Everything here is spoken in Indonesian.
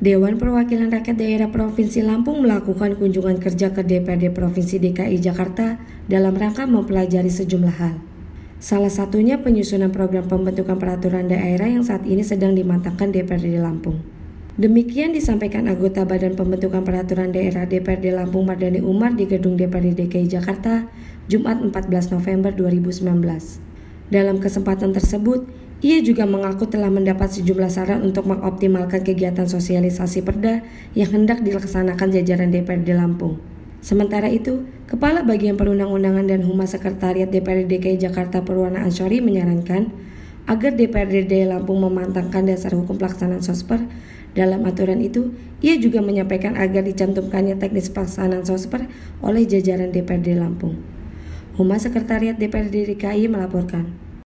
Dewan Perwakilan Rakyat Daerah Provinsi Lampung melakukan kunjungan kerja ke DPRD Provinsi DKI Jakarta dalam rangka mempelajari sejumlah hal. Salah satunya penyusunan program pembentukan peraturan daerah yang saat ini sedang dimatangkan DPRD Lampung. Demikian disampaikan anggota Badan Pembentukan Peraturan Daerah DPRD Lampung Mardani Umar di gedung DPRD DKI Jakarta, Jumat 14 November 2019. Dalam kesempatan tersebut, ia juga mengaku telah mendapat sejumlah saran untuk mengoptimalkan kegiatan sosialisasi perda yang hendak dilaksanakan jajaran DPRD Lampung. Sementara itu, Kepala Bagian Perundang-Undangan dan Humas Sekretariat DPRD DKI Jakarta Perwana Ansori menyarankan agar DPRD Lampung memantangkan dasar hukum pelaksanaan sosper. Dalam aturan itu, ia juga menyampaikan agar dicantumkannya teknis pelaksanaan sosper oleh jajaran DPRD Lampung. Humas Sekretariat DPRD DKI melaporkan.